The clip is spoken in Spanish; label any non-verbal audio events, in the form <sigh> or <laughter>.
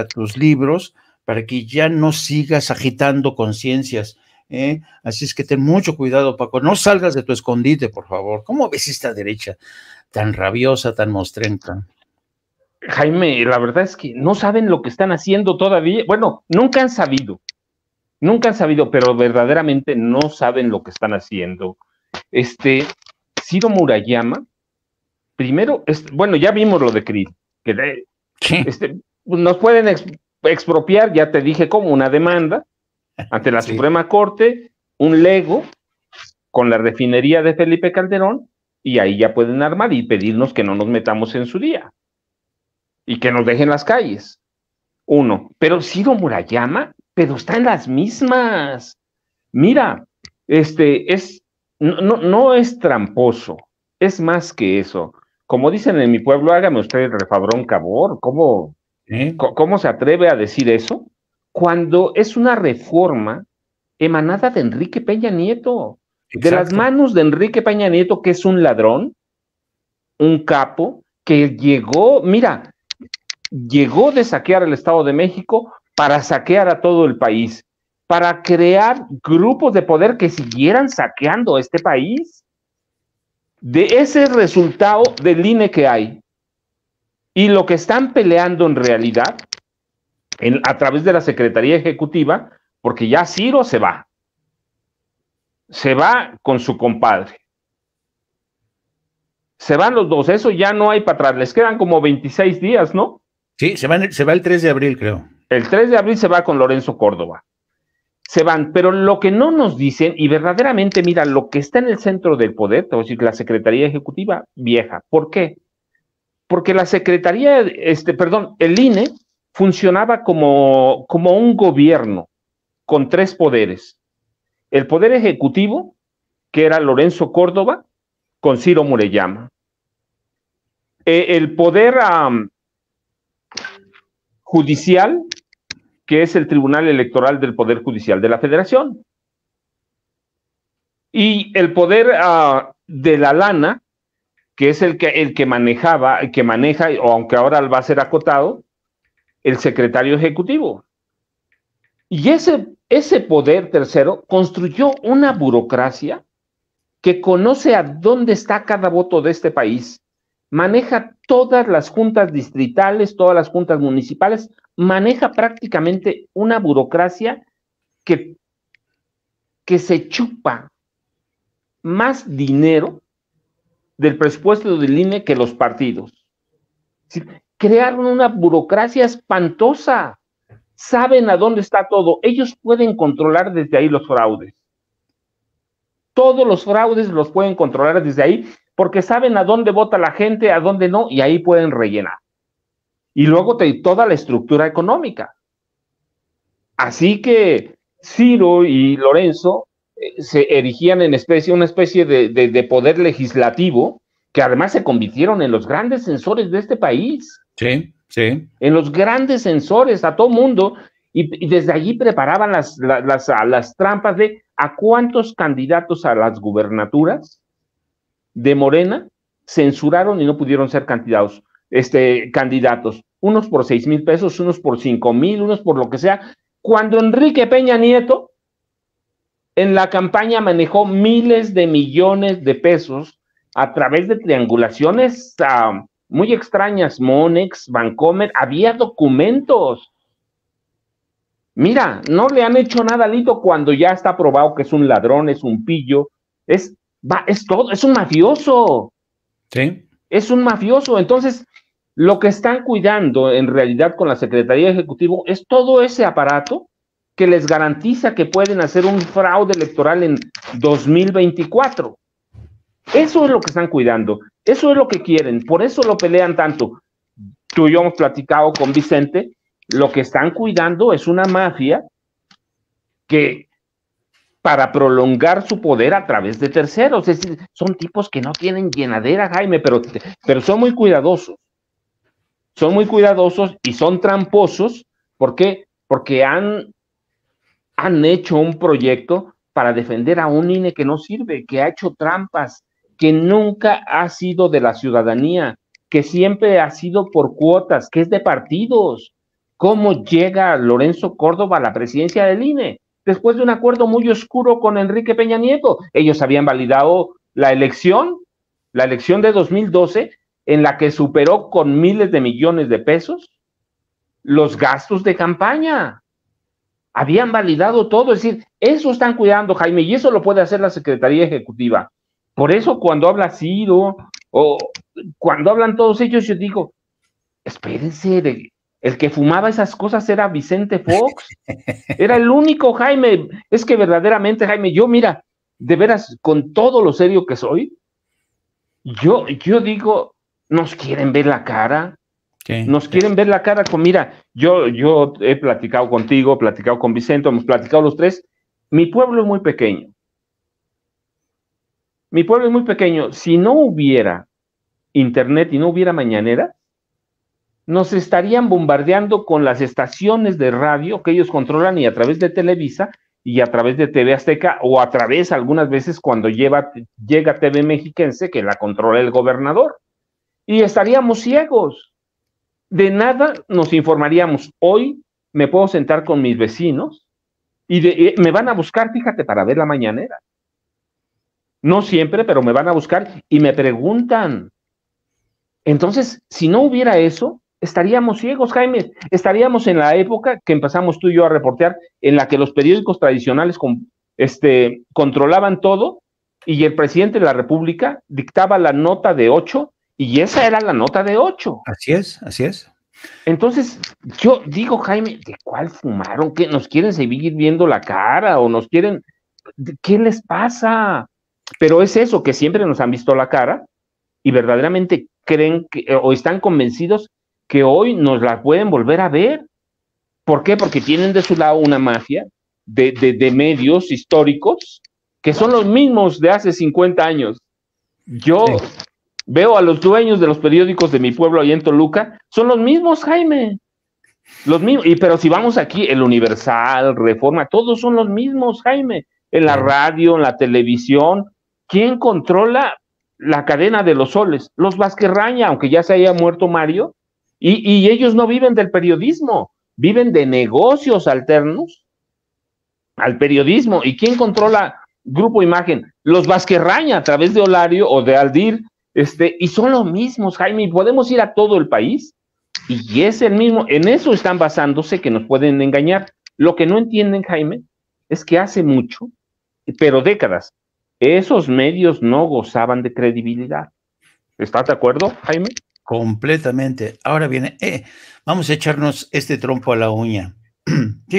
a tus libros para que ya no sigas agitando conciencias. ¿eh? Así es que ten mucho cuidado, Paco. No salgas de tu escondite, por favor. ¿Cómo ves esta derecha tan rabiosa, tan mostrenta? Jaime, la verdad es que no saben lo que están haciendo todavía. Bueno, nunca han sabido. Nunca han sabido, pero verdaderamente no saben lo que están haciendo. Este, Ciro Murayama, primero, bueno, ya vimos lo de Cris, que este, nos pueden expropiar, ya te dije como una demanda ante la <laughs> Suprema Corte, un lego con la refinería de Felipe Calderón y ahí ya pueden armar y pedirnos que no nos metamos en su día y que nos dejen las calles. Uno, pero Sido Murayama, pero están las mismas. Mira, este es no, no, es tramposo, es más que eso. Como dicen en mi pueblo, hágame usted el refabrón cabor, ¿cómo ¿eh? ¿Cómo se atreve a decir eso? Cuando es una reforma emanada de Enrique Peña Nieto, de las manos de Enrique Peña Nieto, que es un ladrón, un capo, que llegó, mira, llegó de saquear el Estado de México para saquear a todo el país, para crear grupos de poder que siguieran saqueando este país. De ese resultado del INE que hay, y lo que están peleando en realidad, en, a través de la Secretaría Ejecutiva, porque ya Ciro se va. Se va con su compadre. Se van los dos, eso ya no hay para atrás. Les quedan como 26 días, ¿no? Sí, se, se va el 3 de abril, creo. El 3 de abril se va con Lorenzo Córdoba. Se van, pero lo que no nos dicen, y verdaderamente, mira, lo que está en el centro del poder, te voy decir, la Secretaría Ejecutiva vieja. ¿Por qué? porque la Secretaría, este, perdón, el INE funcionaba como, como un gobierno con tres poderes. El poder ejecutivo, que era Lorenzo Córdoba, con Ciro Murellama. E, el poder judicial, que es el Tribunal Electoral del Poder Judicial de la Federación. Y el poder ah, de la lana, que es el que, el que manejaba, el que maneja, o aunque ahora va a ser acotado, el secretario ejecutivo. Y ese, ese poder tercero construyó una burocracia que conoce a dónde está cada voto de este país, maneja todas las juntas distritales, todas las juntas municipales, maneja prácticamente una burocracia que, que se chupa más dinero del presupuesto del INE que los partidos. Crearon una burocracia espantosa. Saben a dónde está todo. Ellos pueden controlar desde ahí los fraudes. Todos los fraudes los pueden controlar desde ahí porque saben a dónde vota la gente, a dónde no, y ahí pueden rellenar. Y luego toda la estructura económica. Así que Ciro y Lorenzo se erigían en especie, una especie de, poder legislativo, que además se convirtieron en los grandes censores de este país. Sí, sí. En los grandes censores a todo mundo. Y, desde allí preparaban las, trampas de a cuántos candidatos a las gubernaturas de Morena censuraron y no pudieron ser candidatos, este, candidatos, unos por seis mil pesos, unos por cinco mil, unos por lo que sea, cuando Enrique Peña Nieto en la campaña manejó miles de millones de pesos a través de triangulaciones ah, muy extrañas, Monex, Bancomer, había documentos. Mira, no le han hecho nada Lito cuando ya está probado que es un ladrón, es un pillo, es, va, es todo, es un mafioso. Sí. Es un mafioso. Entonces, lo que están cuidando en realidad con la Secretaría Ejecutiva es todo ese aparato que les garantiza que pueden hacer un fraude electoral en 2024. Eso es lo que están cuidando, eso es lo que quieren, por eso lo pelean tanto. Tú y yo hemos platicado con Vicente, lo que están cuidando es una mafia que para prolongar su poder a través de terceros, es decir, son tipos que no tienen llenadera, Jaime, pero, pero son muy cuidadosos, son muy cuidadosos y son tramposos, ¿por qué? Porque han han hecho un proyecto para defender a un INE que no sirve, que ha hecho trampas, que nunca ha sido de la ciudadanía, que siempre ha sido por cuotas, que es de partidos. ¿Cómo llega Lorenzo Córdoba a la presidencia del INE? Después de un acuerdo muy oscuro con Enrique Peña Nieto. Ellos habían validado la elección, la elección de 2012, en la que superó con miles de millones de pesos los gastos de campaña habían validado todo, es decir, eso están cuidando, Jaime, y eso lo puede hacer la Secretaría Ejecutiva. Por eso cuando habla Ciro o cuando hablan todos ellos, yo digo, espérense, el que fumaba esas cosas era Vicente Fox, <laughs> era el único Jaime, es que verdaderamente Jaime, yo mira, de veras, con todo lo serio que soy, yo, yo digo, nos quieren ver la cara, nos quieren ver la cara con, mira, yo, yo he platicado contigo, he platicado con Vicente, hemos platicado los tres. Mi pueblo es muy pequeño. Mi pueblo es muy pequeño. Si no hubiera internet y no hubiera mañanera, nos estarían bombardeando con las estaciones de radio que ellos controlan y a través de Televisa y a través de TV Azteca o a través algunas veces cuando llega TV Mexiquense que la controla el gobernador. Y estaríamos ciegos de nada nos informaríamos. Hoy me puedo sentar con mis vecinos y, eh, me van a buscar, fíjate, para ver la mañanera. No siempre, pero me van a buscar y me preguntan. Entonces, si no hubiera eso, estaríamos ciegos, Jaime. Estaríamos en la época que empezamos tú y yo a reportear, en la que los periódicos tradicionales este, controlaban todo y el presidente de la República dictaba la nota de ocho y esa era la nota de 8. Así es, así es. Entonces, yo digo, Jaime, ¿de cuál fumaron? ¿Que nos quieren seguir viendo la cara o nos quieren... ¿Qué les pasa? Pero es eso, que siempre nos han visto la cara y verdaderamente creen que, eh, o están convencidos que hoy nos la pueden volver a ver. ¿Por qué? Porque tienen de su lado una mafia de, de medios históricos que son los mismos de hace 50 años. Yo Veo a los dueños de los periódicos de mi pueblo ahí en Toluca, son los mismos, Jaime. Los mismos, y pero si vamos aquí, el Universal, Reforma, todos son los mismos, Jaime, en la radio, en la televisión. ¿Quién controla la cadena de los soles? Los Vasquerraña, aunque ya se haya muerto Mario, y, ellos no viven del periodismo, viven de negocios alternos al periodismo. ¿Y quién controla Grupo Imagen? Los Vasquerraña a través de Olario o de Aldir este, y son los mismos, Jaime, podemos ir a todo el país y es el mismo, en eso están basándose que nos pueden engañar. Lo que no entienden, Jaime, es que hace mucho, pero décadas, esos medios no gozaban de credibilidad. ¿Estás de acuerdo, Jaime? Completamente. Ahora viene, eh, vamos a echarnos este trompo a la uña. <clears throat>